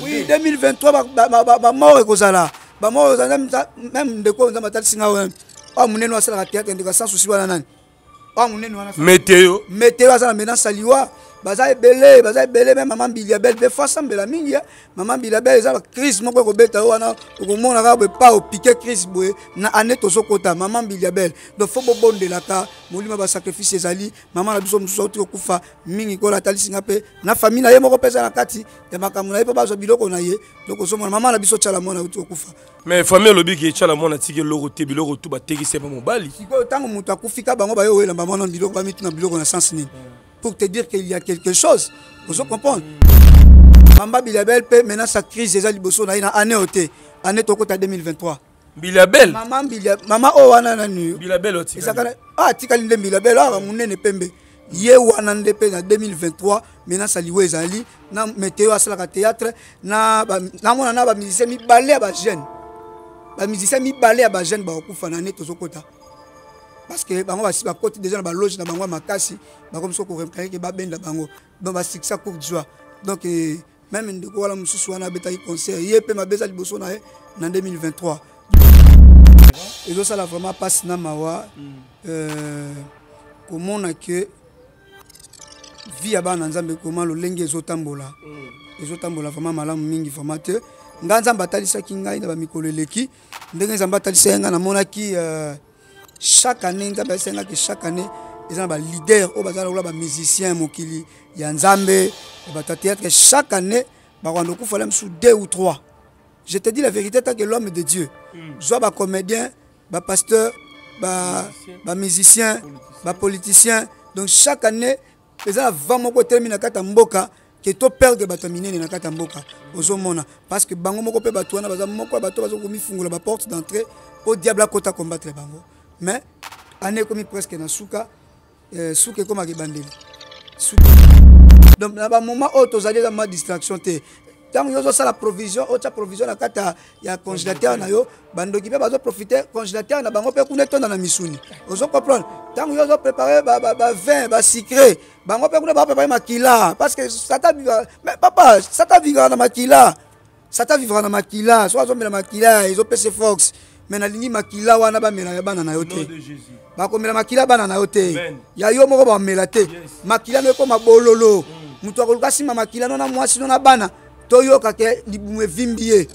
oui 2023 bamor ekozala bamor ekozala meme ndeko oyo nzambe atalisinga oyo monene asalaka teatre ndeko asansusi wana nani oyo monene wana meteo meteo aza na menace aliwa baza ebele baza ebele me mama biliabel mpe fasambela mingi mama biliabel eza bakrise moko ekobeta yo wana okomona kaka boye pa opike crise boye na ane tozokota mama biliabel don fo bobondelaka molima basacrifice ezali mama na biso mosusu auti kokufa mingi kola atalisinga mpe na famille na ye moko mpe eza na kati ya makambo na ye mpo bazwa biloko na ye dokozomona mama na biso tyala mwana auti kokufa mais famille olobiki etyala mwana tiki eloko te biloko tu batekisi mpe mobali sikoyo ntango moto akufika bango bayowelamba mwana biloko bamituna biloko na sens nini mm. pour te dire qu'il y a quelque chose. Vous comprenez Bamba Bilabel peut maintenant sa crise déjà liboso na ina année oté année toko ta 2023. Bilabel Maman Bilabel maman o wana na nu Bilabel oti Isaka ah tikali ndem Bilabel ah munene pembe ye wana nde mpe na 2023 mena saliwo ezali na meteo asalaka théâtre namona na bamisicien mibale ya bajeune bamisicien mibale ya bajeune bakokufa na ne tozokota parce que bango basi bakoti déjà na baloge na bango ya makasi bakomi soko korekareke babenda bango donc basikisa cour du joie donc eh, même ndeko wana mosusu wana abetaki concert ye mpe mabeza liboso na ye na 2023 ezosala vraiment mpasi na mawa mm. euh, komona ke vie ya bana nzambe koma lolenge ezotambola mm. ezotambola vraiment malamu mingi vraiment te nga nzambe atalisaki ngai na bamikolo eleki ndenge nzambe atalisaki ngai namonaki euh, chaque année nzambe asengaki chaque année eza na balider oyo oh, baza lokola bamusicien ya mokili ya nzambe bato ya théâtre chaque année bakwanda okufala misu 2 ou 3 je te dis la vérité tant que l'homme de dieu zwa hmm. bacomédien bapasteur bamusicien bapoliticien donc chaque année eza na vent moko etelemi na kati ya mboka ke toperdre bato ya minene na kati ya mboka ozomona parce que bango moko mpe bato wana baza moko ya bato baza komifungola baporte d'entrée mpo diable akota combattre bango mais année ekomi presque na suka eh, suka ekomaka ebandeli donc na bamoment oyo tozali eza mwa distraction te ntango yo ozosala provision otya provision na kati ya congélateur na yo bandoki mpe bazoprofite congélateur na bango mpe kuna etonda na misuni ozocomprendre ntango yo ozoprépare bavin basicre bango mpe kuna baoprépare makila parce que satan vivra mais papa satan vivra na makila satan vivra na makila so azomela makila ezopesa force me nalingi makila wana bamela ya bana na yo te bakomela makila bana na yo te ya yo moko bamela te makila no ekóma bololo moto mm. akoluka nsima makila no na mwasi no na bana toyoka ke libumu evimbi ye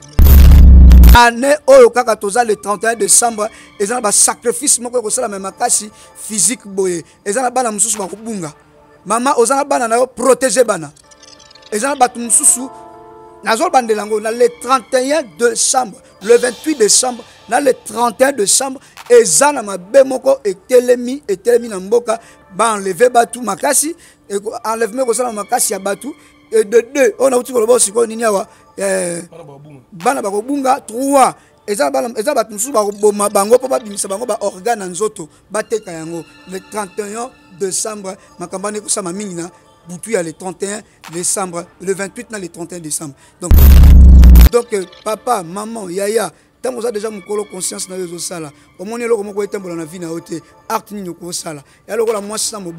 ane oyo kaka toza le 31 décembre eza na basacrifice moko ekosalama makasi physique boye eza na bana mosusu bakobunga mama oza na bana na yo protege bana eza na bato mosusu nazobandela yango na le 31 décembre le 28 décembre na le 31 décembre eza na mabe moko etelemi etelemi na mboka baenleve bato makasi enlevement ekosala makasi ya bato e de deux oyo nauti koloba sikoyo nini awa eh, bana bakobunga 3 eza bato mosusu bakoboma bango mpo babimisa bango baorgane na nzoto bateka yango le 31 décembre makambo wana ekosama mingi na à le 31 décembre. Le 28, le 31 décembre. Donc, donc euh, papa, maman, yaya, ça déjà mon déjà conscience na déjà ezosala omoni à moko etembola na vie. na avez ya lokola la na Vous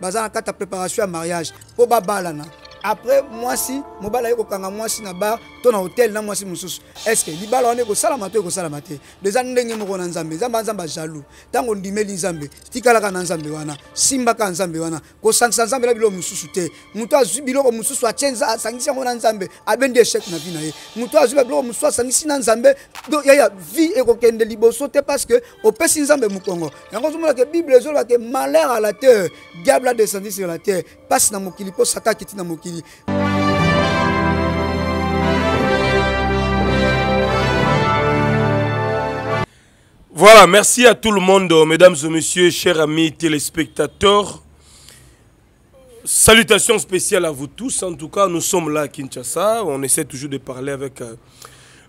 baza préparation déjà mariage na après mwasi mobali aye kokanga mwasi na bar to na hotel na mwasi mosusu estce libala wana ekosalama to ekosalama te deza ndenge moko na nzambe nzambe anzambe ajaloux ntango ndimeli nzambe tikalaka na nzambe wana simbaka nzambe wana kosangisa nzambe na biloko mosusu te moto azwi biloko mosusu atie asangisi yango na nzambe abendi échec na vie na ye moto azwi babiloko mosusu asangisi na nzambe yaya vie ekokende liboso te parce que opesi nzambe mokongo yango ozomona ke bible ezolobake malheur à la terre diable a descendi sur la terre mpasi na mokili mpo satan akiti na mokili Voilà, merci à tout le monde, mesdames et messieurs, chers amis téléspectateurs. Salutations spéciales à vous tous. En tout cas, nous sommes là à Kinshasa. On essaie toujours de parler avec euh,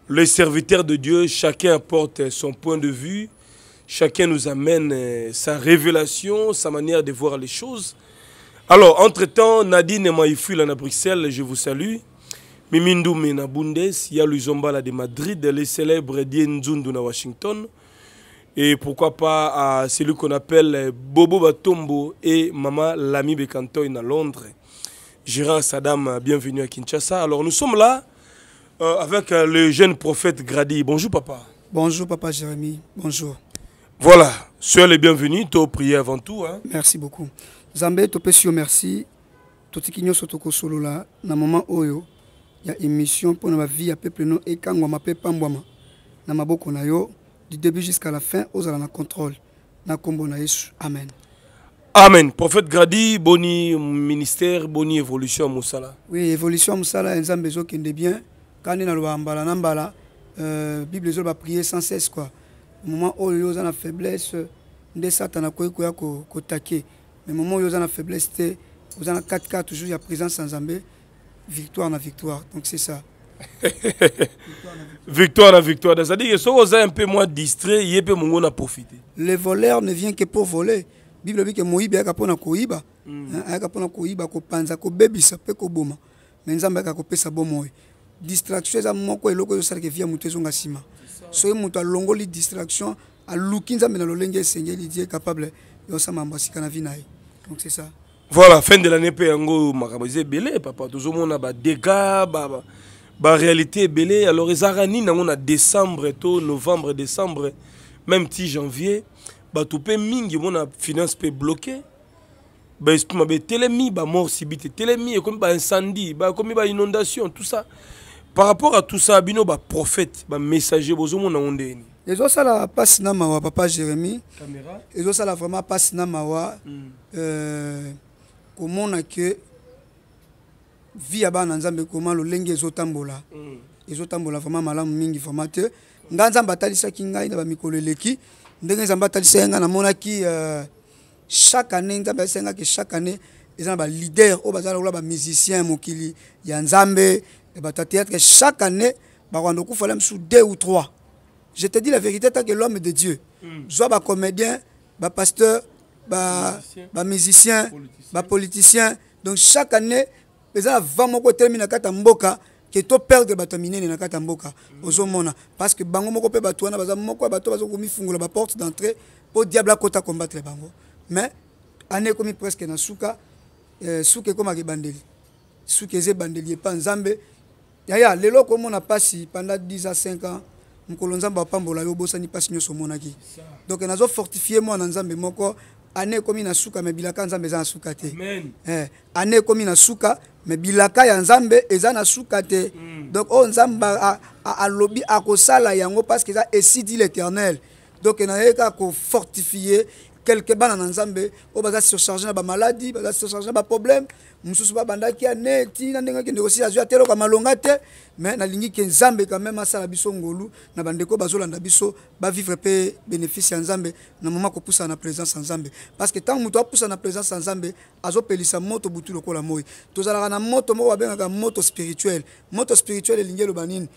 les serviteurs de Dieu. Chacun apporte euh, son point de vue. Chacun nous amène euh, sa révélation, sa manière de voir les choses. Alors, entre-temps, Nadine et là, à Bruxelles, je vous salue. Mimindou Mena Bundes, il y de Madrid, les célèbres Dien à Washington. Et pourquoi pas à celui qu'on appelle Bobo Batombo et Mama Lami Bekantoy à Londres. Gérard Saddam, bienvenue à Kinshasa. Alors nous sommes là euh, avec euh, le jeune prophète Grady. Bonjour papa. Bonjour papa Jérémy, bonjour. Voilà, soyez les bienvenus, tôt prier avant tout. Hein. Merci beaucoup nzambe topesi yo merci totiki nyonso tokosolola na moma oyo ya émission vie, à peuple no pepleno ekangwama mpe pambwama na maboko na yo du début jusqu'à la fin ozala le contrôle na nkombo yesu amen amen prophète gradi boni ministère boni évolution musala. oui évolution ya mosala ya nzambe ezokende bien kaka nde nalobaka mbala na mbala euh, bible va prier sans cesse quoi moment oyo yo faiblesse na faiblesse nde satana akoki koya kotake ko mais moment où ils ont la faiblesse ils ont 4 4 toujours il y a présence en Zambé victoire la victoire donc c'est ça victoire na victoire c'est-à-dire que si vous êtes un peu moins distrait il peut mongo na profiter les voleurs ne viennent que pour voler Bible dit que Moïse a pour na koiba a pour na koiba ko panza ko bebisa pe ko boma mais Nzambe a ko pesa bomoy distraction eza ko eloko ezosala ke via moto ezonga nsima soki moto alongoli distraction aluki nzambe na lolenge esengeli die capable voilà, fin na l'année, donc c'est ça voilà fin de l'année mpe yango makambo eza réalité dégâts, tozomona badega baréalité belé. alors les nini on na décembre tôt, novembre décembre même petit janvier bloquées mpe mingi a finance mpe bloqué baesprit télémis des bamort sibite des incendies, comme des inondations, tout ça par rapport à tout ça bino baprophète bamessager bozomona des ndeni ezosala mpasi na mawa papa jérémi ezosala vraiment mpasi na mawa mm. euh, komona ke vi ya bana nzambe koma lolenge ezotambola mm. ezotambola vraiment malamu mingi vraiment te nga nzambe atalisaki ngai na bamikolo eleki ndenge nzambe atalisaki ngai namonaki euh, chaque année nzambe atalisaki ngai ke chaque année eza na balider oyo bazala lokola bamusicien ya mokili ya nzambe batateatre chaque année bakwanda okufala mosusu deux ou trois je te dis la vérité tant que l'homme de Dieu hmm. soit ba comédien ba pasteur ba ba musicien ba politicien donc chaque année eza na va moko etelemi na kati ya mboka ke toperdre bato ya minene na kati ya mboka hmm. ozomona parce que bango moko mpe bato wana baza moko ya bato baza komifungola baporte d'entrée mpo diable akota combattre bango mais ane ekomi presque na suka eh, suka ekomaka ebandeli suka eza ebandeli epa nzambe yaya lelo okomona mpasi pendant 10 a 5 ans mokolo nzambe apambola yo obosani mpasi nyonso omonaki donk nazofortifie mwana nzambe moko ane ekomi na suka me bilaka ya nzambe eza na suka te eh, ane ekomi na suka me bilaka ya nzambe eza na suka te mm. donc oyo nzambe alobi akosala yango parce que eza esidi l'éternel donc naye kaka kofortifie quelque bana na nzambe oyo baza surcharge na bamaladi baza surcharge na baproblème mosusu babandaki ya neti na ndenge akende kosi azwi ateloka malonga te me nalingi ke nzambe quand même asala biso ngolu na bandeko bazolanda biso bavivre mpe bénéfice ya nzambe na moma kopusana na présence ya nzambe parce que ntango moto apusana na présence ya nzambe azopelisa moto butu lokola moi tozalaka na moto moko babengaka moto spirituel moto spirituel elingi eloba nini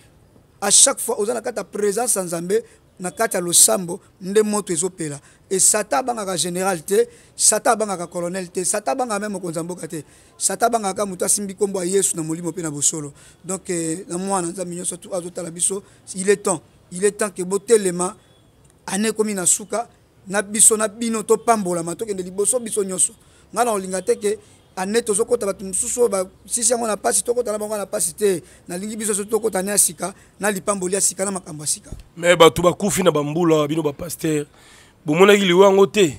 à chaque fois oza na kati ya présence ya nzambe na kati ya losambo nde moto ezopela e sata abangaka général te sata abangaka colonel te sata abangaka me mokonzi ya mboka te sata abangaka moto asimbi nkombo ya yesu na molimo mpe na bosolo donk eh, na mwana nzambe nyonso azotala biso il est temps il est temps ke botelema ane ekomi na suka na biso na bino topambolama tokende liboso biso nyonso ngai na olinga te ke ane tozokɔta bato mosusu oyo basisi yango na mpasi tokɔta na bango na mpasi te nalingi biso so tokɔta ne ya sika na lipamboli ya sika na makambo ya sika me bato bakufi na bambula bino bapaster bomonaki liwa yango te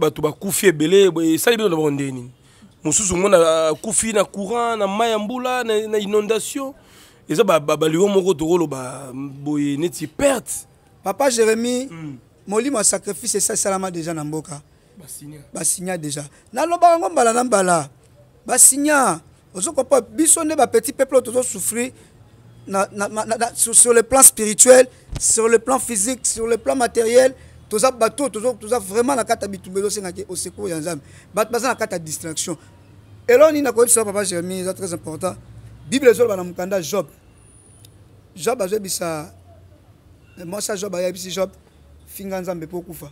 bato bakufi ebele esali bino na bango nde nini mosusu ngo akufi na courant na mai ya mbula na inondation eza baliwa moko tokoloba boye neti perte papa jérémi hmm. molimo ya sacrifice esasalama deja na mboka basinya déjà nalobaka yango mbala na mbala basinya ozokopa biso nde bapetit peuple tozosouffrir na, na, na, na, sur, sur le plan spirituel sur le plan physique sur le plan matériel toza bato toza vraiment na kati ya bitumba ezosengaki osecour ya nzambe bato baza na kati ya distraction eloo nini nakoyebisa papa jérémie eza très important bible ezoloba na mokanda job job azoyebisa eh, mwasi ya job ayebisi job finga nzambe mpo okufa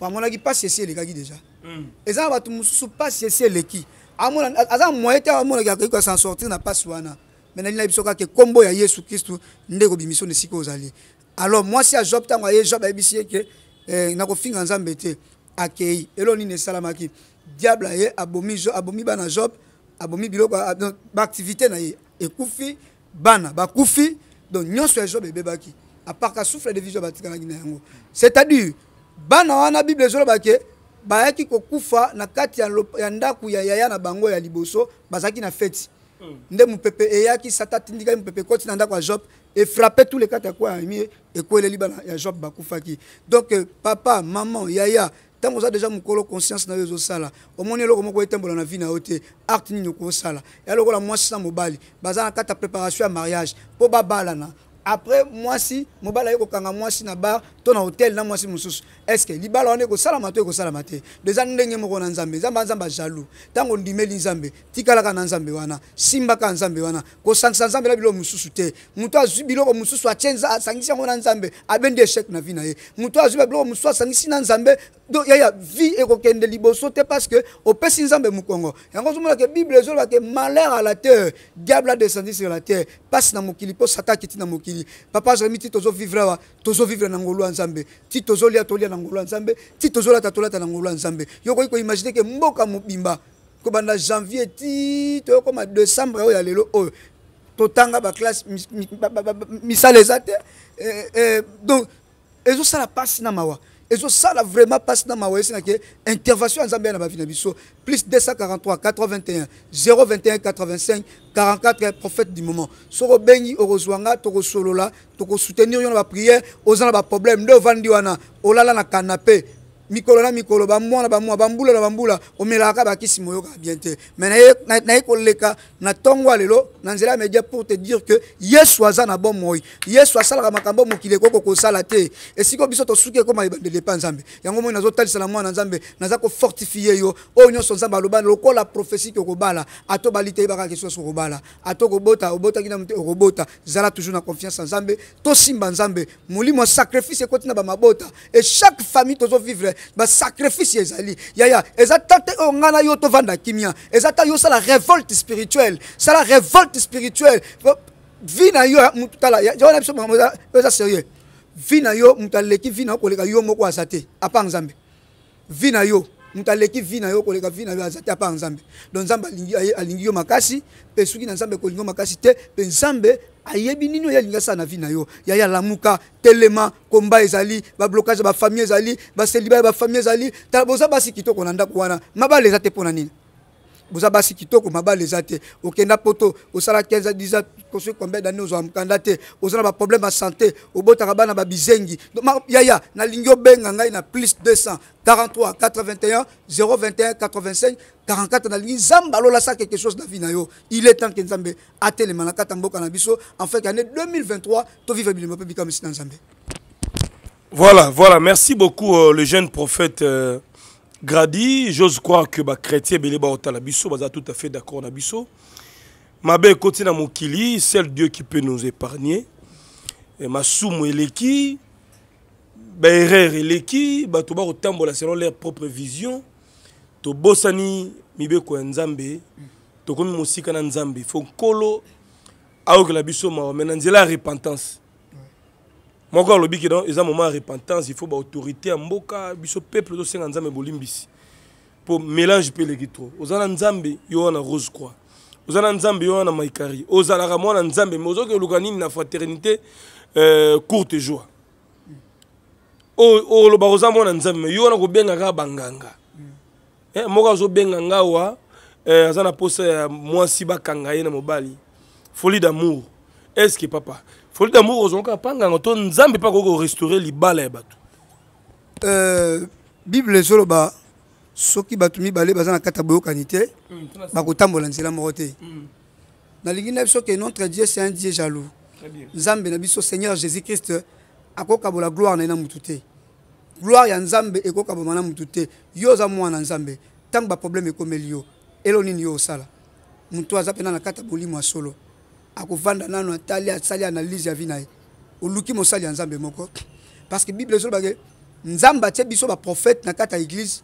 bamonaki mpasi esi elekaki déjà eza na bato mosusu mpasi esi eleki aza moye te amonaki akoki kosan sortir na mpasi wana me nalina biso kaka ekombo ya yesu kristu nde kobimiso eh, na esika ozali alors mwasi ya job ntango aye job ayebisi ye ke nakofinga nzambe te akei elo nini esalamaki diable aye abomi abomi bana job abomi biloko baaktivité ah, na ye ekufi bana bakufi donc nyonso ya job ebebaki aparka souffle de vie job atikalaki na yango c'est à dire bana wana bible ezolobake bayaki kokufa na kati ya ndako ya yaya na bango ya liboso bazalaki na feti hmm. nde mopepe eyaki sata tindikaki mopepe ekoti na ndako ya job efrape tous les kati akwa yami ekweleli bana ya job bakufaki donc euh, papa maman yaya ntango oza deja mokolo conscience na yo ezosala omoni eloko moko etembola na vi na yo te arte nini okosala ya lokola mwasi na mobali baza na kati ya préparation ya mariage mpo babalana après mwasi mobali aye kokanga mwasi na bar to na hotel na mwasi mosusu estce libala wana ekosalama to ekosalama te deza ndenge moko na nzambe nzambe anzambe ajalou ntango ndimeli nzambe tikalaka na nzambe wana simbaka nzambe wana kosangisa nzambe na biloko mosusu te motu azwi biloko mosusu atie asangisi yango na nzambe abendi échec na vie na ye motu azwi babiloko mosusu asangisi na nzambe yaya vie ekokende liboso te parce que opesi nzambe mokongo yango ozomona ke bible ezoloba ke malheur à la terre diable adescendi sur la terre mpasi na mokili mpo satan akiti na mokili papa jérémi ti tozovivre awa tozovivre na ngolu ya nzambe ti tozolia tolia na ngolu ya nzambe ti tozolata tolata na ngolu ya nzambe yo okoki koimagine ke mboka mobimba kobanda janvier ti toyokoma décembre oyo ya lelo oyo totanga baklasse misala eza te eh, eh, donc ezosala mpasi na mawa ezosala vraiment mpasi na mawa esina ke intervention ya nzambe ya na bavi na biso plus 243 81 021 85 44 prophète du moment soko obengi okozwa nga tokosolola tokosoutenir yo na bapriere oza na baproblème nde ovandi wana olala na canapé mikolo na mikolo bamwana bamwa bambula na bambula omelaka bakisi moyoka bien te me naye koleka na ntongo ya lelo na nzela ya media pour te dire que yesu aza na bomoi yesu asalaka makambo mokili ekoko kosala te esiko biso tosuki ekoma ebandeli epa nzambe yango moi nazotalisa na mwana nzambe naza kofortifie yo oyo nyonso nzambe aloba lokola profesi ke okobala ato bali te yebaka kesu nyonso okobala ato okobota obotaki na mote okobota zala toujours na confiance ya nzambe tosimba nzambe molimo ya sacrifice ekoti na bamabota e chaque famille tozovivre basacrifice ya ezali yaya eza ta te oyo ngai na yo tovanda kimia eza ta yo osala révolte spirituelle sala révolte spirituelle vi na yo mutu tala wana biso makambo eza sérieux vi na yo mutu aleki vi na yo koleka yo moko aza te apa nzambe vi na yo moto aleki vi na yo koleka vi na yo aza te apa ya nzambe don nzambe alingi yo makasi mpe soki na nzambe ekolingi yo makasi te mpe nzambe ayebi nini oyo alingi asala na vi na yo yaya lamuka telema komba ezali bablokage ya bafamie ezali baseliba ya bafamie ezali tala boza basi kitoko na ndako wana mabale eza te mpo na nini Vous boza basi kitoko mabale zate te okenda poto sala 15 10 tosui combien d'années ozwa mokanda te des problèmes de santé obotaka bana babizengi yaya nalingi obenga ngai na plus 200 43 81 021 85 44 nalingi nzambe ça quelque chose na vie na yo il est temps que nzambe atelema manaka tambo ya na biso en fait année 2023 tovive bilemba mpe bikamisi na nzambe voilà voilà merci beaucoup euh, le jeune prophète euh... Gradi, j'ose croire que les chrétiens sont tout à fait d'accord avec biso. Ma belle continue à Mokili, c'est Dieu qui peut nous épargner. Et ma soumou et l'équipe, erreur et l'équipe, tout le monde selon leur propre vision. Tout bossani, mibeko en Zambé, tout comme mosika en Zambé. Faut que l'on a eu la biso, mais on a la repentance. moko alobi ke don eza moment ya repentance il faut baautorité ya mboka biso peuple tosenga nzambe bolimbisi mpo mélange mpe eleki tro oza na nzambe yo wana rose croix oza na nzambe yo wana maikari ozalaka mwana nzambe mais ozoki oluka nini na fraternité euh, courte joie olobaka oza mwana nzambe mais yo wana kobengaka banganga eh, moko azobenga nga wa euh, aza na posa ya mwasi bakanga ye na mobali folie d'amour est ce que papa foli dambo kozongaka panganga to nzambe mpa koki korestaure libala ya bato euh, bible ezoloba soki bato mibale baza na kati ya boyokani te hmm, bakotambola nzela moko te hmm. nalingi na biso ke notre dieu c'est un dieu jaloux nzambe na biso seigneur jésus christ akokabola gloire na ye na motu te gloire ya nzambe ekokaboma na motu te yo oza mwana nzambe ntango baproblème ekomeli yo elo nini yo osala motu aza mpena na kati ya bolimo ya solo akovanda nano atali asali analyse ya vi na ye oluki mosali ya nzambe moko parce que bible ezolobake nzambe atie biso baprofete na kati ya eglize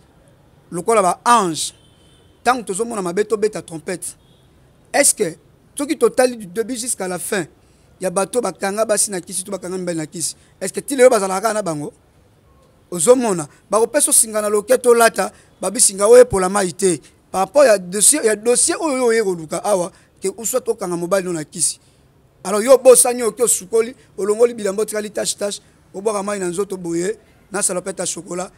lokola baange ntango tozomona mabe tobeta trompete estce soki totali du début jusqu'à la fin ya bato bakanga basi na kisi to bakanga mibali na kisi estce ti lelo bazalaka kaka na bango ozomona bakopesa osinga na loketo olata babisinga oyepola mai te par rapport ya dossier oyo oyo oyekoluka awa ke uswa tokanga mobali no na kisi alors yo obosani oki osukoli olongoli bilambo otikali tashe tashe obwaka mai na nzoto boye nasala mpe ta shokola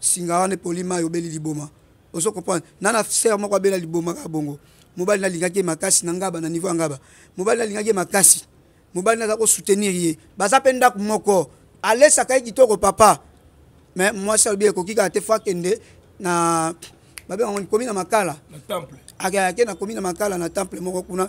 singa wana epoli mai obeli liboma ozo comprendre na na ser moko abela liboma kaka bongo mobali nalingaki ye makasi na ngaba na niveau ya ngaba mobali nalingaki ye makasi mobali naza kosoutenir ye baza mpe ndako moko alesaka ye kitoko papa me mwasi alobi ekoki kaka te fo akende na babengango nikomi na makala akeyake nakomi na makala na temple moko kuna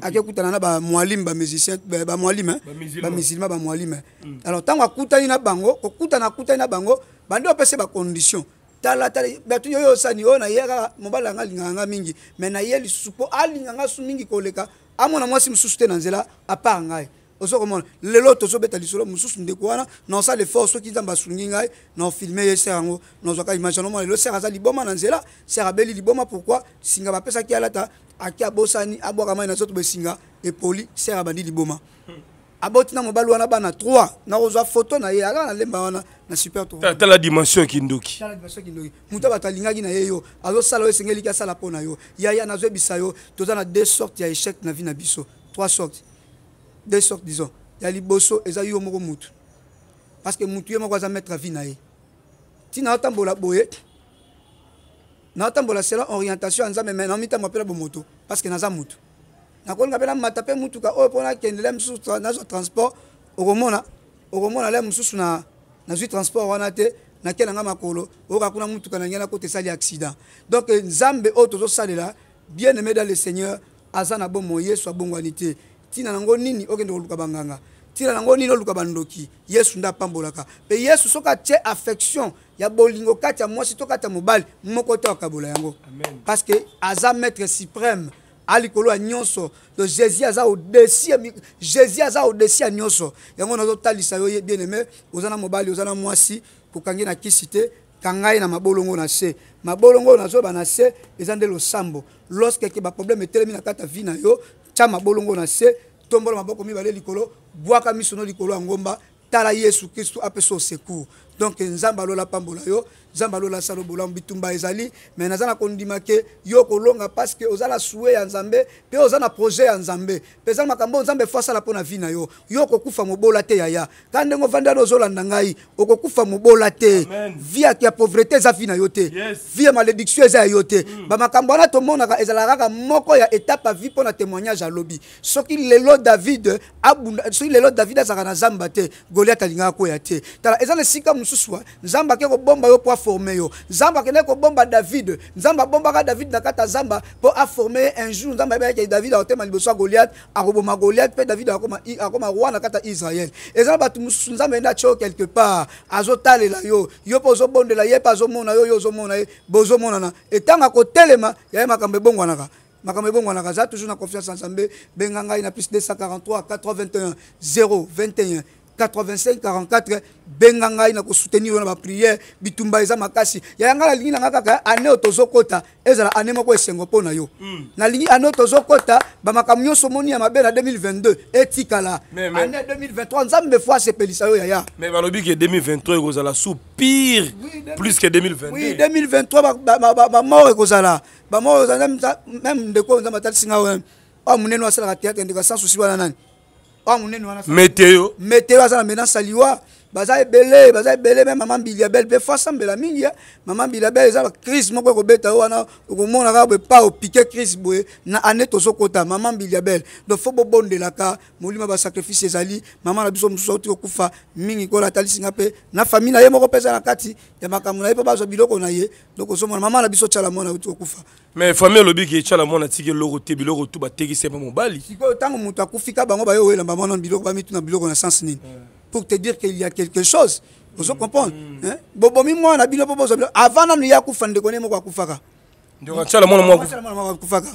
akekutana na bamwalime bamusicien bamwalime bamusilma bamwalime hmm. alors ntango akutani na bango kokutana akutani na bango bandi bapesa bacondition tala tala bato oyo osani oyo naye kaka mobali yanga alingaka nga mingi me naye lisusu mpo alingaka su mingi koleka amona mwasi mosusu te na nzela apart ngai ozokomona lelo tozobeta lisolo mosusu ndeko wana naosala effort soki nzambe asungi ngai naofilme ye ser yango nazwaka image yanoma lelo ser aza liboma na nzela ser abeli liboma pourkui singa bapesaki alata aki abosani abwaka mai na nzoto besinga epoli ser abandi liboma aboti na mobali wana bana 3 nakozwa foto na ye aka na lemba wana na super tala dimension kindoki moto bato alingaki na ye yo azosala oyo esengeliki asala mpo na yo yaya nazoyebisa yo toza na deux sorte ya échec na vie na biso trois sorte deux sortes disons ya liboso eza yo moko mutu parce que mutu ye moko aza maître vie na ye ntina otambola boye naotambola selon orientation ya nzambe me naomitambo mpela bomoto parce que naza mutu nakolinga mpe namata mpe mutuka oh, oyo mpo nakendele mosusu nazwa transport okomona okomona le mosusu nazwi transport wana te nakia na nga makolo oyoka kuna mutuka na ngai nakota esali accident donc nzambe euh, oyo oh, tozosalela bien aimé dans le seigneur aza na bomoi yesu abongwani te ntina nango nini okende koluka banganga ntina nango nini oluka bandoki yesu nde apambolaka mpe yesu soki atie affection ya bolingo kati ya mwasi to kati ya mobali moko to akabola yango parce que aza maître suprême alikolo ya nyonso to jésus aza odesi jésus aza odesi ya nyonso yango nazotalisa yo bien aimé oza na mobali oza na mwasi kokangi na kisi te kangai na mabolongo na se mabolongo nazoyeba na se eza nde losambo lorsque ke baproblème etelemi na kati ya vie na yo tia mabolongo na se tombola maboko mibale likolo bwaka misono likolo ya ngomba tala yesu kristu apeso secour donc nzambe alola pambola yo nzambe alola salo bolamu bitumba ezali me naza na kondima ke yo kolonga parceke oza na sue ya nzambe mpe oza na projet ya nzambe mpe eza na makambo oyo nzambe efo asala mpo na vi na yo yo okokufa mobola te yaya ka ndenge ovandi wana ozolanda ngai okokufa mobola te vi ya pauvreté eza vi na yo te vi ya malédiction eza ya yo te mm. bamakambo wana tomonaka ezalaka kaka moko ya étape ya vi mpo na témoignage alobi soki lelo david soki lelo david azalaka na zamba te goliat alingaka koya te tala eza na esika mosu soit nzambe akei bomba yo pour former yo nzambe au bomba david Zamba bomba david na kata zamba pour former un jour nzambe et david akotema liboso à goliath goliath et david a roi na kati ya israel eza na quelque part. nzambe ende atye yo quelque part la yo yo mpo pas ye mpe azomona yo yo Et ye bozomonana ma akotelema yaye ma m'a makambo ebongwanaka aza toujours na confiance en nzambe benga ngai na plus 143 81 021 85 44 benga ngai na kosoutenir wana bapriere bitumba eza makasi yaya ngai nalingi nanga kaka ane oyo tozokɔta ezala ane moko esengo mpo na yo hmm. nalingi ane oyo tozokɔta ba nyonso somoni ya mabe 2022 etikala ane 2023 nzambe fo asepelisa yo yaya mais balobi ke 2023 ekozala sous pire plus que 2022 oui 2023 mort ekozala ba ekozala même ndeko nzambe atalisinga oyo hein. monene oyo asalaka teatre ndeko sans souci wana nani météo météo aza na maintenant saliwa baza ebele baza ebele me mama biliabel mpe fasambela mingi mama biliabel eza bakrise moko ekobeta yo wana okomona kaka boye pa opike crise boye na ane tozokota mama biliabel don fo bobondelaka molima basacrifice ezali mama na biso mosusu auti kokufa mingi kola atalisinga mpe na famille na ye moko mpe eza na kati ya makambo na ye mpe bazwa biloko na ye donc ozomona mama na biso tyala mwana auti kokufa mais famille olobiki etyala mwana tiki eloko te biloko tu batekisi mpe mobali sikoyo ntango moto akufika bango bayowelamba mwana biloko bamituna biloko na sens nini pour te dire qu'il y a quelque chose ozo mm. comprendre hein? bobomi a bien mpo bozwa avant nanu ya kufa ndeko ne le akufaka akufaka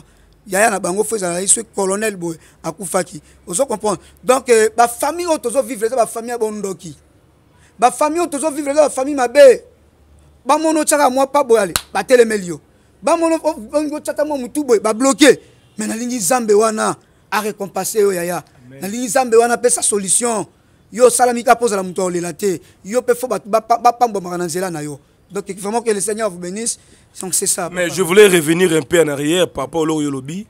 yaya na bango fo ezalaki soki colonel boye akufaki vous comprenez? donc eh, bafamille oyo tozovivre eza bafamille ya bondoki bafamille oyo tozovivre eza bafamille mabe bamono otyaka mwa pa boye ale batelemeli yo mon otyata mwa motu boye bloqué, mais nalingi ligne Zambéwana a yo yaya Zambéwana nzambe wana sa solution yo salami pose la muto olela te yo pe fo batu bapambwamaka na na yo donc vraiment que le seigneur vous bénisse donc c'est ça mais je voulais revenir un peu en arrière par rapport oloko yo lobi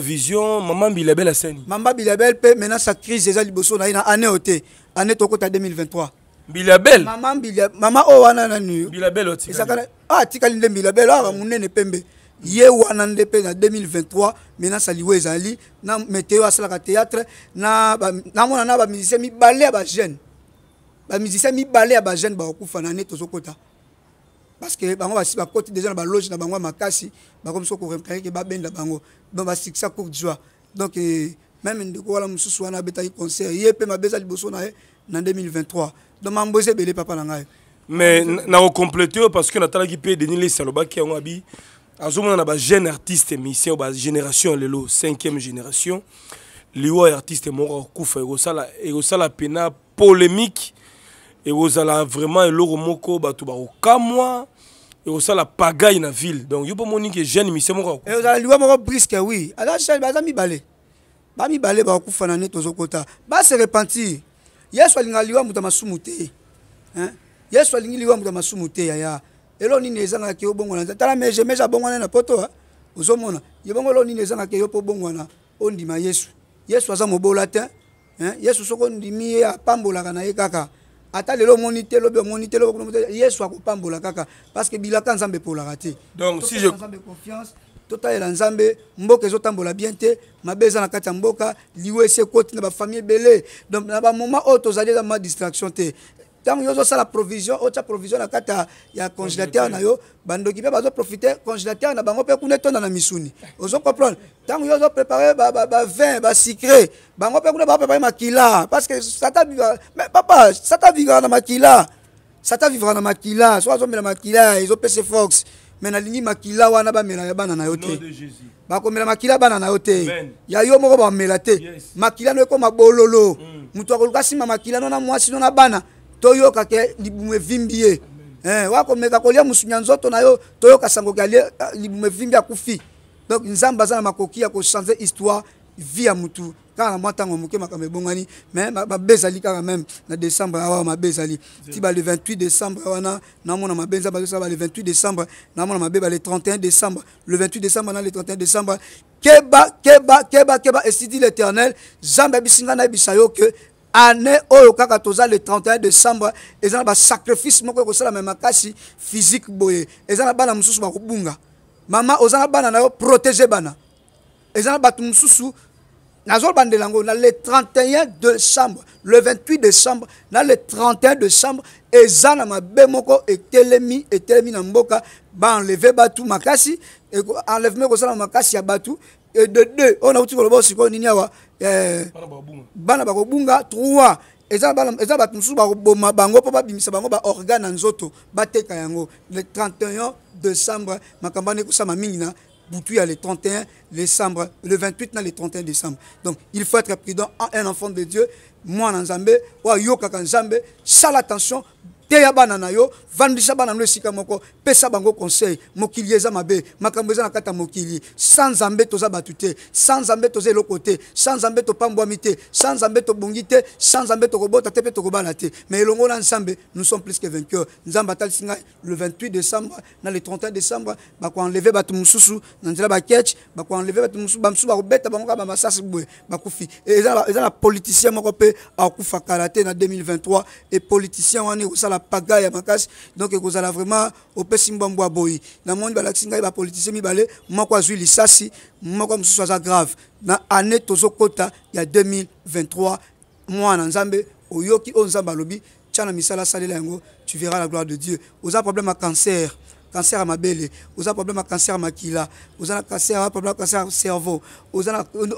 vision Maman bilabel saigné. Maman bilabel mpe maintenant sa crise eza liboso na na année au te année tokota 2023 bilabel maman oyo wana nani bilabel otikali ah, nde bilabel awa ah, monene pembe ye wana nde mpe na 2023 mena saliwo ezali na meteo asalaka théâtre namona na bamusicien mibale ya bajeune bamusicien mibale ya bajeune bakokufa na ne tozokota parce que bango basi bakoti déjà na baloge na bango ya makasi bakomisa korekareke babenda bango don basikisa cour du joie donc eh, même ndeko wana mosusu wana abetaki concert ye mpe mabeza liboso na ye na 2023 donc mambo eza ebele papa na ngai mais na kocompléte oyo parce que natalaki mpe denis lesi alobaki yango abi azomonana bajeune artiste misien bagénération lelo 5e génération liwa ya artiste moko akufa ekosala pena polémique ekozala vraiment eloko moko bato bakokamwa ekosala pagaille na ville donc yo mpo moni ke jeune misien moko ekozala liwa moko briske oui aza jeune baza mibale bamibale bakokufa na nde tozokota base repentir yesu alinga liwa moto ya masumu te yesu alingi liwa moto ya masumu te yaya elo nini ezangaki yo bongwana nzambe tala megemege abongwana na poto ozomona ye bongo elo nini ezangaki yo mpo bongwana ondima yesu yesu aza mobola te yesu soki ondimi ye apambolaka na ye kaka ata lelo omoni te lobi omoni te yesu akopambola kaka parce que bilaka nzambe epolaka te donc si je confiance totalela nzambe mboka ezotambola bien te mabe eza na kati ya mboka liwa esi ekoti na bafamille ebele donc na bamoma oyo tozali eza ma distraction te ntango yo ozosala provision otya provision na kati ya congélateur na yo bandoki mpe bazoprofite congélateur na bango mpe kuna etonda na misuni ozocomprendre ntango yo ozoprépare bavin basicre bango mpe kuna baoprépare makila parceke papa sata vivra na makila sata vivra na makila so azomela makila ezopesa force me nalingi makila wana bamela ya bana na yo te bakomela makila bana na yo te ya yo moko bamela te makila no ekoma bololo mm. moto akoluka nsima makila no na mwasi no na bana toyoka ke libumu evimbi ye eh, wakomeka kolia musunya nzoto na yo toyoka sango ke ah, libumu evimbi akufi donc nzambe aza na makoki ya kochange histoire vie ya motu kaka na mwa ntango moke makambo ebongani me mabe ezali kaka meme na décembre awa mabe ezali ti bale 28 décembre wana namona mabe nzambe azosala bale 28 décembre namona mabe bale 31 décembre le 28 décembre na le 31 décembre keba keba keba keba esidi l'éternel nzambe ayebisi ngai nayebisa yo ke année oyo kaka toza le 31 décembre eza na basacrifice moko ekosalama makasi physique boye eza na bana mosusu bakobunga mama oza na bana na yo protege bana eza na bato mosusu nazolobandela yango na le 31 décembre le 28 décembre na le 31 décembre eza na mabe moko etelemi etelemi na mboka enlevé bato makasi e enlevement ekozala makasi ya bato et de deux oyo nauti koloba sikoyo nini awa eh, bana bakobunga trois eza bato mosusu bakoboma bango mpo babimisa bango baorgane na nzoto bateka yango le 31 décembre makambo wana ekosama mingi na ya le 31 décembre, le 28 na le 31 décembre. Donc il faut être prudent, un enfant de Dieu, mwana nzambe oyo ayokaka nzambe sala attention teya bana na yo vandisa bana no esika moko pesa bango conseil mokili eza mabe makambo eza na kati ya mokili sans nzambe toza bato sans sa nzambe toza eloko te sa nzambe topambwami sans sa to tobongi te sa to tokobota te te mais elongo na nzambe nous sommes plus que vainqueurs nzambe atalisi ngai le 28 décembre na le 31 décembre bakoenleve bato mosusu na nzela baketch bakoenleve ba mosusu bamosusu bakobeta bango kaka bamasasi boye bakufi eza na politicien moko mpe akufa kala te na 2023 et politicien wani ekosala bapaga ya makasi donc ekozala vraiment opesi mbwambwa boyi namoni balakisi ngai bapolitisien mibale moko azwi lisasi moko mosusu aza grave na ane tozokɔta ya 2023 mwana nzambe oyoki oyo nzambe alobi tia na misala asalela yango tu verras la gloire de dieu oza problème ya cancer cancer ya mabele oza problème ya cancer ya makila oza na cancer problème ya cancer ya cerveau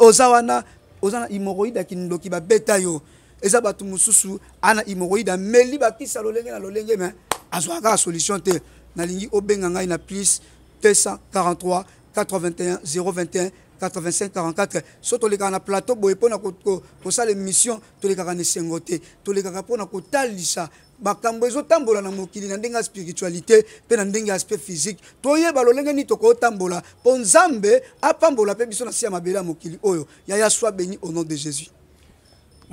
oza wana oza na hémoroïde ya kindoki babeta yo eza bato mosusu aa na hémoroïde ameli bakisa lolenge na lolenge me azwaka kaka solution te nalingi obenga ngai na plus 243 81 021 8544 so tolekaka na plateau boye mpona kosala émission tolekaka na esengo te tolekaka mpona kotalisa makambo ezotambola na mokili na ndenge ya spiritualité mpe na ndenge ya aspect physique toyeba lolenge nini tokotambola mpo nzambe apambola mpe biso na se ya mabele ya mokili oyo yaya swa beni au nom de jésus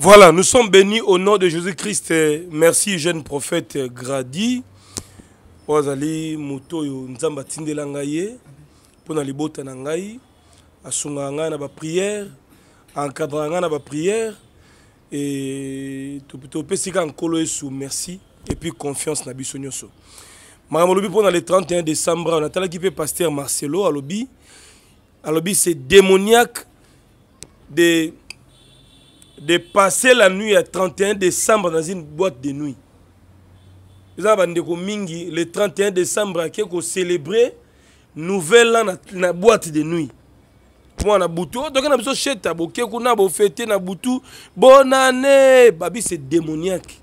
Voilà, nous sommes bénis au nom de Jésus-Christ. Merci, jeune prophète Gradi. Ozali Mutoyo Nzamba Tindelangaye. Pona Libota Nangai. Asunganga na ba prière. na ba prière. Et tout pesika nkolo esu merci. Et puis confiance na biso nyoso. Maramolobi pona le 31 décembre. On a talaki pasteur Marcelo Alobi. Alobi c'est démoniaque des... de passer la nuit à 31 décembre dans une boîte de nuit eza bandeko mingi le 31 décembre ake kocelebre nouvel an na, na boîte de nuit mwana butu oyo toke na biso sheta boke kuna bofete na butu bonane babi se démoniaque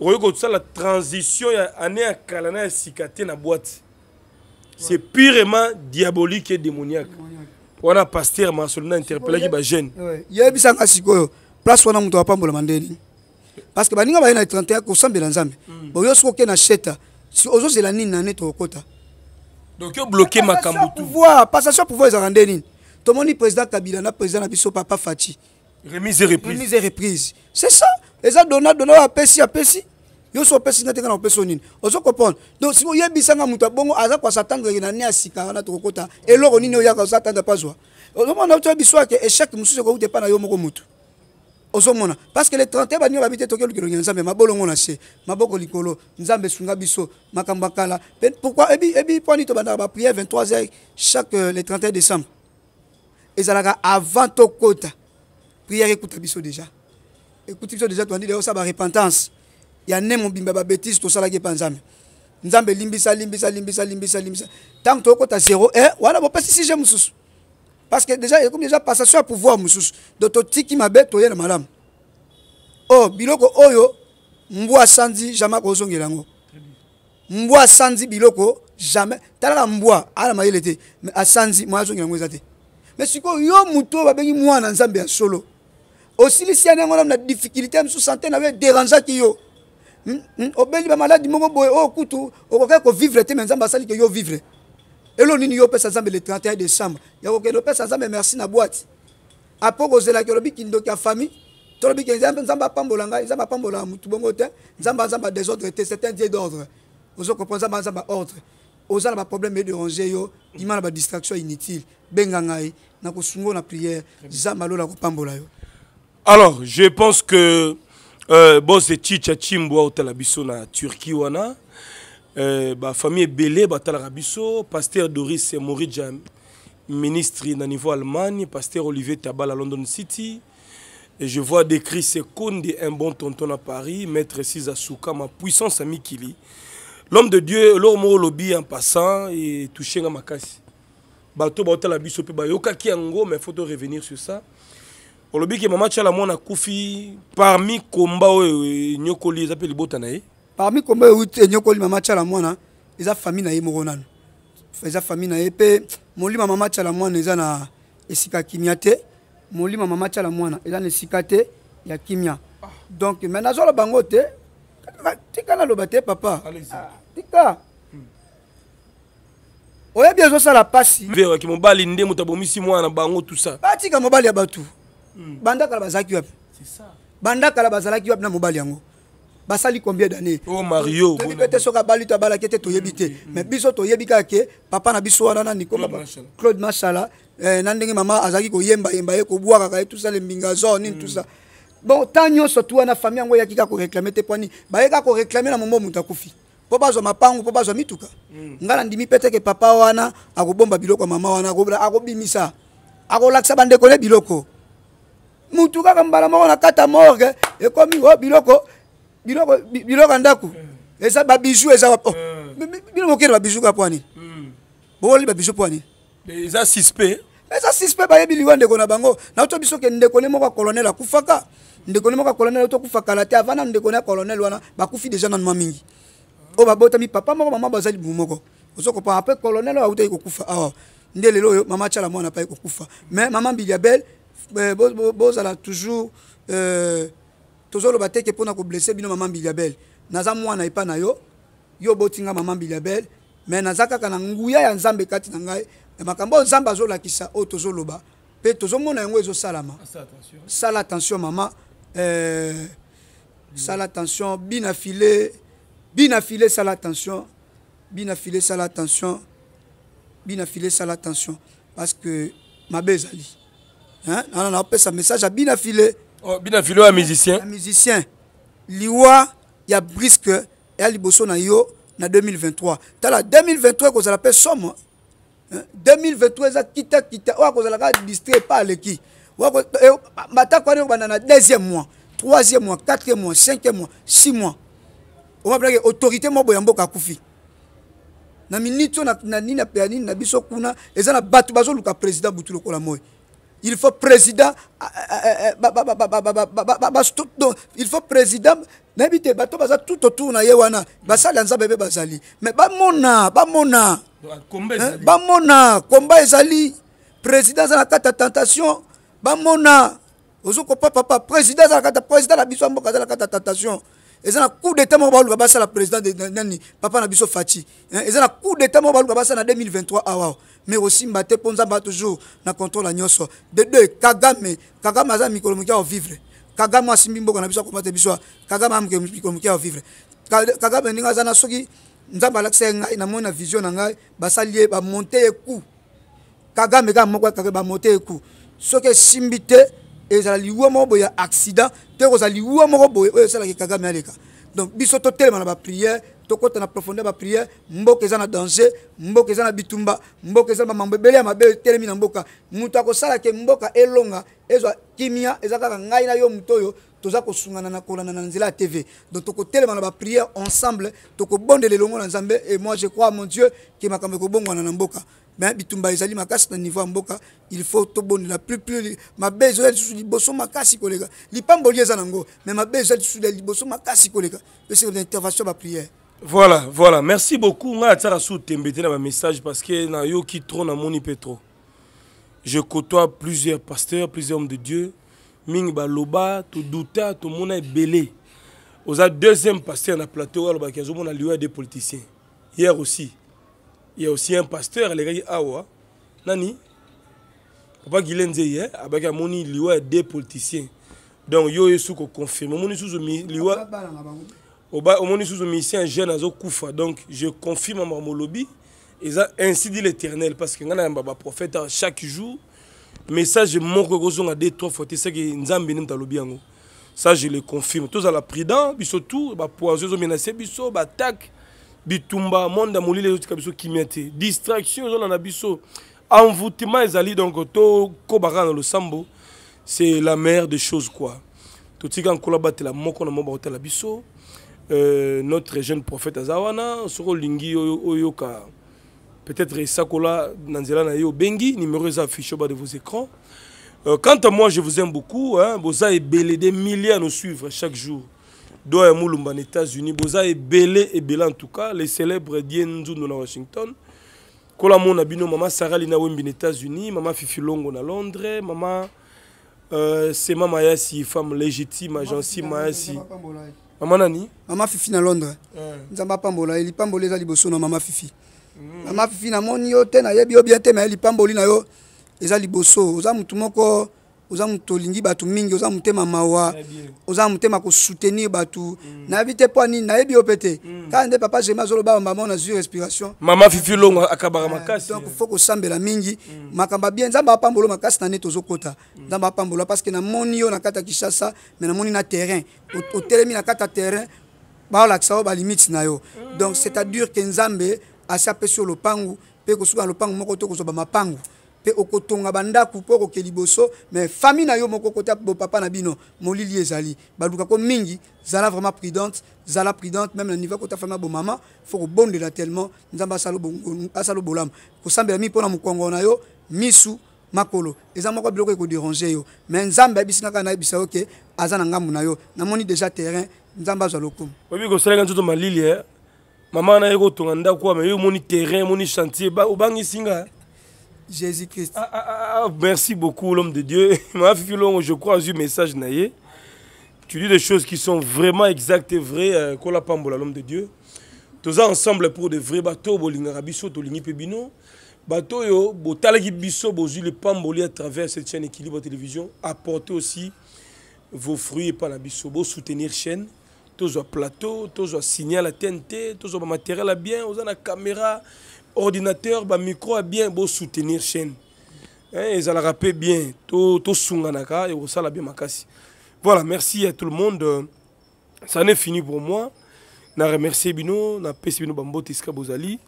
okoki kosala transition ya ane ya kala na ya sika te na boîte c'est purement diabolique et démoniaque wana paster masolina interpelaki bajeune yebisanga sikoyo place wana moto apambolama ndeni parce que baninga baye mm. na 31 kosambela nzambe boyo soki okee na sheta ozozela nini na ne tokokota passation ya pouvoir ezalaka nde nini tomoni président kabila na président na biso papa faci remise et reprise c'est ça eza dona dona oyo apesi apesi yo so opesi nga te nga na opesi yo nini ozo comprendre donc sikoy oyebisanga moto abongo aza kwasa tangeke na ne ya sika wana tokokota eloko nini oyaka oza tanga pa zwa ozomona otoyebiso yake échec mosusu ekouta epa na yo moko motu ozomona parce que le 31 banio babite toke lukelo ya nzambe mabolongo na se maboko likolo nzambe esunga biso makambo ya kala pourquoi ebi ebi mpo nini tobandaka bapriere 23 heures chaque euh, le 31 décembre ezalaka avant tokota priere ekuta biso déjà ekuti biso déjà toandi deosa barepentance ya ne mobimba babétise tosalaki epa nzambe nzambe limbisa limbisa limbisa limbisa limbisa ntango tokota 0 1 wana bopesi sige mosusu parce que déjà ekomi déjà passation ya pouvoir mosusu donc totiki mabe toye na malamu oyo oh, biloko oyo mbwa asanzi jamai akozongela yango mbwa asanzi biloko jamais talaka mbwa aa ah, na mayele te mais asanzi mwa azongela yango eza te mais sikoyo yo motu oyo babengi mwana nzambe ya solo osilisi yani yango nanu na difficulté mosusu santé na yo ederanzaki hmm, yo hmm, obeli bamaladi moko boye oyo kutu okoki oh, kovivre te mais nzambe asali ke yo vivre elo nini yo opesa nzambe le 31 décembre ya kokende opesa nzambe merci na boîte. apo kozelaki olobi kindoki ya famille tolobi ke nzambe apambola ngai nzambe apambola mutu bongo te nzambe azambe ya des ordres, c'est un dieu d'ordre ozokompre nzambe azambe ya ordre oza na de edérange yo ima na distraction inutile benga ngai nakosungo na prière nzambe alola kopambola yo alors je pense que euh, bose chicha chimbwa otala biso na Turquie wana Eh, bafamille ebele batalaka biso paster doris morija ministre na niveau allemagne paster olivier tabal à london city Et je vois des cris Sekonde, un bon tonton à Paris, maître Sizasuka, ma puissance à Mikili. L'homme de Dieu, l'homme au lobby en passant, et touché à ma casse. Bato bauta la biso pe bayoka ki ango, mais faut revenir sur ça. Au lobby que maman tchala mona koufi, parmi combat, nyokoli, ils appellent botanae. parmi kombo enyokoli mama tiala mwana eza fami na ye moko nano eza fami na ye mpe molima mama tiala mwana eza na esika kimia te molima mama tiala mwana eza na esika te ya kimia donc me nazoloba yango te tika naloba te papa ah, tika oyebi ezosala pasi veraki mobali nde moto abomisi mwana bango tusa batika mobali ya bato hmm. bandakala bazalaki wapi bandakala bazalaki wapi na mobali yango basali combien d'années oh mario te soki abali to abalaki ete toyebi te mm. mais biso toyebi kaka ke papa na biso wana nani claude mashala eh, na ndenge mama azalaki koyembayemba ye kobwakaka ye tusa lembinga zor nini tusa mm. bon ntan nyonso tu wana famille yango eyaki kaka koreklame te mpoani bayeka koreklame na momo moto akufi mpo bazwa mapangu mpo bazwa mituka mm. ngai nandimi mpe teke papa wana akobomba biloko ya mama wana akobimisa akolakisa bandeko ne biloko mutu kaka mbala moko na kata morgue ekomi o biloko biloko ya ndako hmm. eza babiju eza hmm. bino bokende babiju ka po nini hmm. bowoli babiju po nini eza suspect eza suspect bayebi liwa ndeko na bango nauta biso ke ndeko ne moko ya colonel akufaka ndeko ne moko ya colonel otokufa kala te avant na ndeko ne ya colonel wana bakufi deja nanoma mingi oyo babotami papa moko mama baza libumu moko ozokopa apres colonel oyo autaki kokufa awa nde lelo oyo mama tiala mwana pa ye kokufa mais mama biliabel eh, bozala toujours euh, tozoloba teke mpona koblesse bino mama mbilabel naza mwana epa na yo yo obotinga mama mbilabel me naza kaka na nguya ya nzambe kati na ngai me makambo oyo nzambe azolakisa oyo tozoloba mpe tozomona yango ezosalama ah, sala attention mama eh, sala attention bina file bina file sala attention bina file sala attention bina file sala attention parce que mabe ezali nana naopesa message ya bina file oh, bina filo ya musicien ya musicien liwa ya briske eya liboso na yo na 2023 tala 2023 ekozala mpe somo 2023 eza kita kita oyo akozala kaka distrait pa aleki eh, batako wana ekobanda na deuxième mois troisième mois quatrième mois cinquième mois six mois omapenake autorité moko boye ya mboka akufi na miniti oyo na nini na nini na biso kuna eza na bato bazoluka président butu lokola moi il faut président il faut président nayebi te bato baza tout autour na ye wana basali ya nzambe mpe bazali me bamona bamona bamona komba ezali président aza na kati ya tentation bamona ozokopa papa président aza na kati ya président na biso ya mboka aza na kati ya tentation eza na coup d'état moko baluka basala président de nani papa na biso faci eza na coup d'état moko baluka basala na 2023 awa mais osimba te mpo nzambe a toujours na contrôle ya nyonso de deux kagame kagame aza mikolo moke ya vivre kagame asimbi mboka na biso akomate biso kagame a mikolo moke ya vivre kagame ndenge aza na soki nzambe alakisa ye ngai namoni na vision na ngai basali ye bamonte ye coup kagame kaka moko ya kagame bamonte ye coup soki esimbi te ezala liwa moko boye ya accident te kozala liwa moko boye oyo esalaki kagame aleka donc biso totelema na bapriere tokɔta na profondeur ya bapriere mboka eza na danger mboka eza na bitumba mboka eza na bamambo ebele ya mabe etelemi na mboka moto akosala ke mboka elonga ezwa kimia eza kaka ngai na yo moto oyo toza kosungana na kolanda na nzela ya tv donc tokotelema na bapriere ensemble tokobondela elongo na nzambe et moi je crois mon dieu ke makambo ekobongwana na mboka mais bitumba makasi na niveau mboka il faut la plus plus makasi nango mais liboso makasi c'est une intervention prière. voilà voilà merci beaucoup te na parce que trop je côtoie plusieurs pasteurs plusieurs hommes de dieu mingi baloba to mona belé oza deuxième pasteur na plateau liwa des politiciens hier aussi il y a aussi un pasteur alekaki awa ah nani papa gile nzeye eh, abaki amoni liwa ya deux politiciens donc yo oyo soki oconfirme omoni susu liwa omoni susu misien jeune azokufa donc je confirme makambo olobi eza ainsi dit l'éternel parce que ngai nayamba baprophète a chaque jour message moko ekozonga deux trois fois te soki nzambe nde moto alobi yango ça je le confirme tozala prudent biso tour bapoison ezomenase biso bataque bitumba monde ya molili ezotika biso kimia te distraction ezolanda biso envoûtement ezali donc tokoba kaka na losambo c'est la meilleure des choses quoi totika nkola batela moko na mo bakotela biso euh, notre jeune prophète aza wana soki olingi oyoka peut-être esakola na nzela na ye obengi numéro eza affiché au bas de vos écrans euh, quant à moi je vous aime beaucoup boza ebele des milliers à nous suivre chaque jour do ya mulumba na états-unis boza ebele ebele en tout cas les célèbres die nzundu na washington kola mona bino mama sarali na wembi na états-unis mama fifilongo na londres mama euh, sema mayasi femme légitime agenci mayasi mama nani mama fifi na londres nzambe apambola ye lipamboli eza liboso na mama fifi mm. mama fifi namoni yo te nayebi yo bien te ma ye lipamboli na yo eza liboso oza motu moko oza moto olingi bato mingi oza motema mawa oza motema kosoutenir bato mm. nayebi te mpo anini nayebi yo mpe te mm. kala nde papa germain azoloba mama na zwi respiration mama fifi longo akabaka ah, makasi donc fo kosambela mingi mm. makambo abie nzambe apambola makasi na nde tozokota nzambe apambola parceke namoni yo na kati ya kinshasa me namoni na terrain otelemi na kati ya terrain baolakisa yo balimite na yo donc c'est à dire ke nzambe asi apesi yo lopangu mpe kosuka na lopangu moko to kozwa bamapangu mpe okotonga bandako mpo okoke liboso me fami na yo moko kota bopapa na bino molili ezali balukako mingi zala vraiment prudente zala prudente même na niveau kota fami ya bomama fo kobondela tellement nzambe asala bolamu kosambela mi mpona mokongo na yo misu makolo eza moko biloko ekoderange yo me nzambe ayebisi kaka nayebisa yo ke aza na ngambu na yo namoni déjà terrain nzambe azwa lokumu oyebi kosalaka nzoto malili eh. mama na ye kotonga ndako ame yo omoni terrain omoni chantier obangisi nga Jésus-Christ. Ah, ah, ah, ah, merci beaucoup, l'homme de Dieu. Ma fille Je crois du message message. Tu dis des choses qui sont vraiment exactes et vraies. Kola euh, Pambola, l'homme de Dieu. Tous ensemble pour de vrais bateaux. Bolingarabiso, Bisso, Tolini Pebino. Bateau, yo, Botalagi Bisso, Bozu, le Pamboli à travers cette chaîne Équilibre Télévision. Apportez aussi vos fruits et bisso, Bo soutenir chaîne. Tous plateau, tous signal à TNT, tous matériel à bien, aux la caméra ordinateur micro a bien soutenir chaîne ezalaka hein, mpe bien au sala bien makasi voilà merci à tout le monde ça n'est fini pour moi na remercier bino napesi bino Bambo Tiska bozali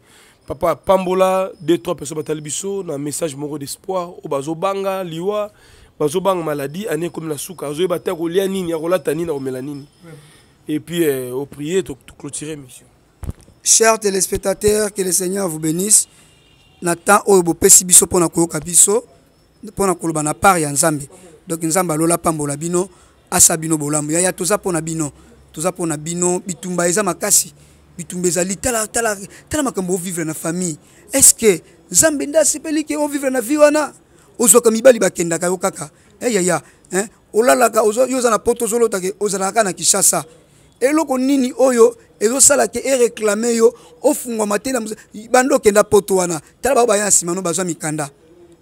papa pambola deux trois personnes batali biso na message moro d'espoir au bazobanga liwa bazobanga maladie ane ekomi na suka azoyeba te akolia nini akolata nini akomela nini et puis euh, oprier clôturer mission chers téléspectateurs que le seigneur vous bénisse na temps oyo bopesi biso mpona koyoka biso mpona koloba na part ya nzambe donc nzambe alola pambola bino asa bino bolamu yaya toza mpona bino toza mpona bino bitumba eza makasi bitumba ezali tala, tala, tala makambo ovivre na famille estce nzambe nde asepeli ke ovivre na vi wana ozwaka mibali bakendaka yo kaka eyaya eh, olalaka yo oza na poto ozolotake ozalaka kaka na kinshasa eloko nini oyo ezosala te ereklame yo ofungwama te na bando okenda poto wana tala bao baya na nsima no bazwa mikanda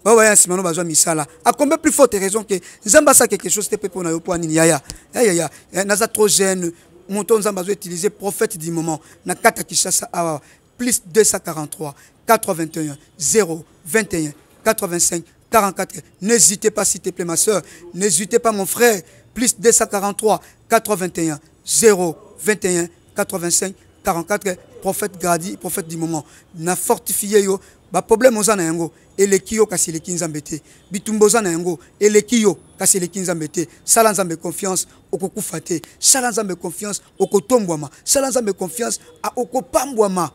Ba baya na nsima no bazwa misala acombien plus forte raison ke nzambe asala quelque chose te mpe mpo na yo mpo anini yaya yayaya eh, naza trop jeune moto oyo nzambe azoutilize prophète du moment na kata Kishasa awa plus 243 81, 0 21 85 44 n'hésitez pas s'il te plaît ma soeur n'hésitez pas mon frère plus 243 81 0 21 85 44 prophète gradi prophète du moment na fortifié yo baproblème oza na yango eleki yo kasi eleki nzambe te bitumba oza na yango eleki yo kasi eleki nzambe te sala nzambe confiance okokufa te sala nzambe confiance okotombwama sala nzambe confiance okopambwama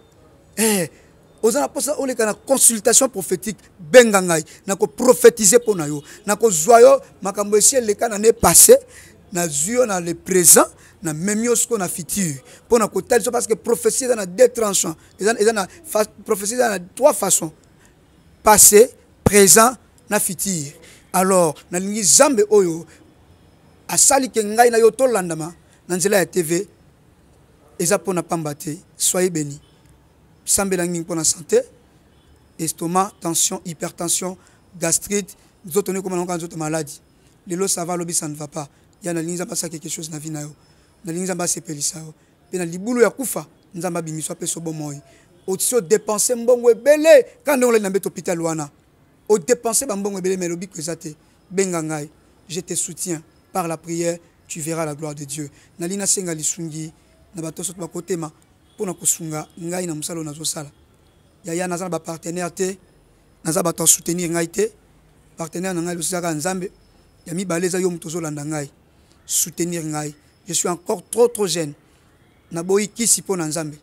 eh, oza na mposa oleka na consultation prophétique benga ngai nakoprophétise mpo na yo nakozwa yo makambo esi eleka na ne passé nazwi yo na le présent na memi yo sikoyo na future mpo na kotalisa parce que prophétie eza na deux tranchant eza na prophétie eza na trois façons passé présent na future alors nalingi zambe oyo asali ke ngai na yo tolandama na nzela ya tv eza mpona pamba te soyez béni sambelangi mpona santé estomac tension hypertension gastrite nzoto nekoma na nzoto maladi lelo sava alobi ça ne va pas ya nalingi nzambe asala quelque chose na vie na yo nalingi nzambe asepelisa yo mpe na libulu ya kufa nzambe abimiso apeso bomoi otisi odepense mbongo ebele kaka ndenge olali na mbeto hôpital wana odepense bambongo ebele ma elobi ko eza te benga ngai je te soutiens par la prière tu verras la gloire de dieu nalingi nasenga lisungi na bato soto bakotema mpo na kosunga ngai na mosala oyo nazosala yaya naza na bapartenaire te naza bato asoutenir ngai te partenaire na ngai losi eza kaka nzambe ya mibale eza yo moto ozolanda ngai soutenir ngai je suis encore trop trop jeune naboyi kisi mpo na nzambe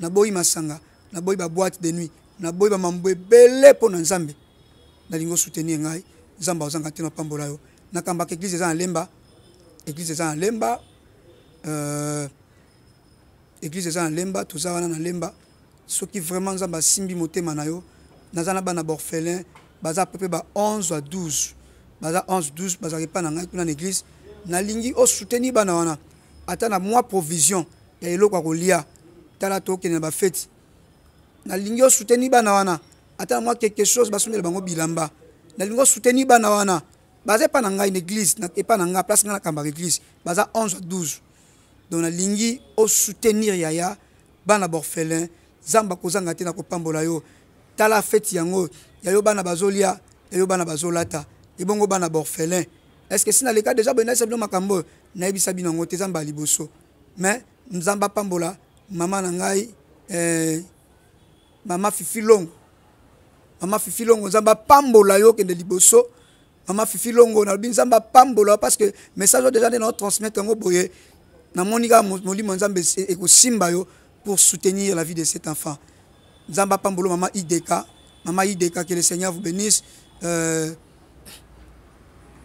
naboyi masanga naboyi baboite de nuit naboyi bamambo ebele mpo na nzambe nalingi osoutenir ngai nzambe azanga te napambola yo nakambaka eglize eza na lemba eglize eza na lemba euh, eglize eza na lemba toza wana na lemba soki vraiment nzambe asimbi motema na yo naza na bana borphelin baza pepe ba 11 à 12 baza 11 12 bazalaki mpa na ngai kuna na église nalingi osuteni bana wana ata na mwa provision ya eloko ya kolia tala tokende na bafeti nalingi osuteni bana wana ata na mwa quelque chose basundela bango bilamba nalingi osuteni bana wana baza epa na ngai na église epa na ngai place ngai nakambaka église baza 11 à 12 donc nalingi osoutenir yaya bana borfelin nzambe akozanga te na kopambola yo tala feti yango yayo bana bazolia yayo bana bazolata ebongo bana borfelin est ce que si naleka déjà boye nayebisa bino makambo oyo nayebisa bino yango te zamba ya liboso mais nzambe apambola mama na ngai eh, mama fifi longo mama fifi longo nzambe apambola yo okende liboso mama fifi longo nalobi nzambe apambola parce que message oyo déjà nde nao transmettre yango boye namoni kaka molimo nzambe e-, ekosimba yo pour soutenir la vie de cet enfant nzambe apambola mama ideka mama ideka que le seigneur vous bénisse euh,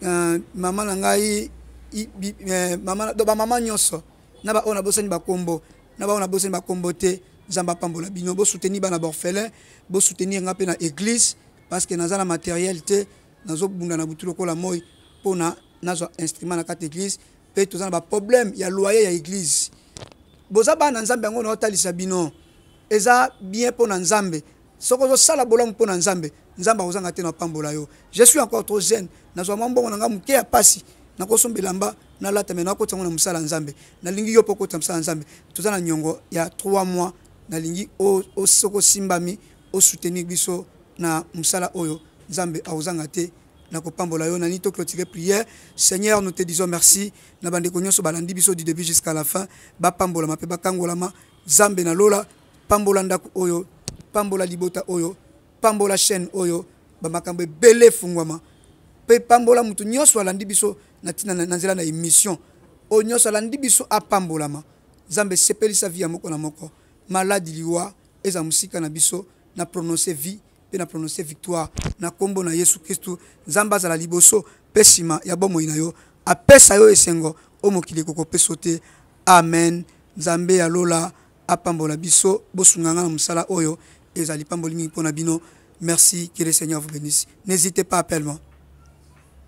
Euh, mama na ngai bamama euh, nyonso na baoyo nabosani bakombo na baoyo nabosani bakombo te nzambe apambola bino bosuteni bana borfelin bosutenir nga mpe na église parce que naza na matériel te nazobunda na butu lokola moi mpona nazwa instrument na kati église mpe toza na baproblème ya loyer ya église boza bana nzambe yango naotalisa bino eza bien mpo na nzambe soki ozosala bolamu mpo na nzambe nzambe akozanga te na pambola yo je suis encore trop jeune nazwa mwa mbongo na ngai moke ya mpasi nakosomba elamba nalata me nakokota yango na mosala ya nzambe nalingi yo mpo okota mosala ya nzambe toza na niongo ya 3 mois nalingi soki osimbami osoutenir biso na mosala oyo nzambe akozanga te nakopambola yo nani toclôturer prière seigneur nous te disons merci na bandeko nyonso balandi biso du début jusqu'à la fin bapambolama mpe bakangolama nzambe nalola pambola ndako oyo pambola libota oyo pambola chaîne oyo bamakambo ebele efungwama mpe pambola motu nyonso alandi biso na ntina na nzela na émission oyo nyonso alandi biso apambolama nzambe esepelisa vi ya moko na moko maladi liwa eza mosika na biso na prononce vie mpe na prononce victoire na nkombo na yesu kristu nzambe azala liboso mpe nsima ya bomoi na yo apesa yo esengo oyo mokili ekokopesa te amen nzambe yalola apambola biso bosunganga na mosala oyo ezali pambolimi Ponabino. merci que le seigneur vous bénisse n'hésitez pas à appeler moi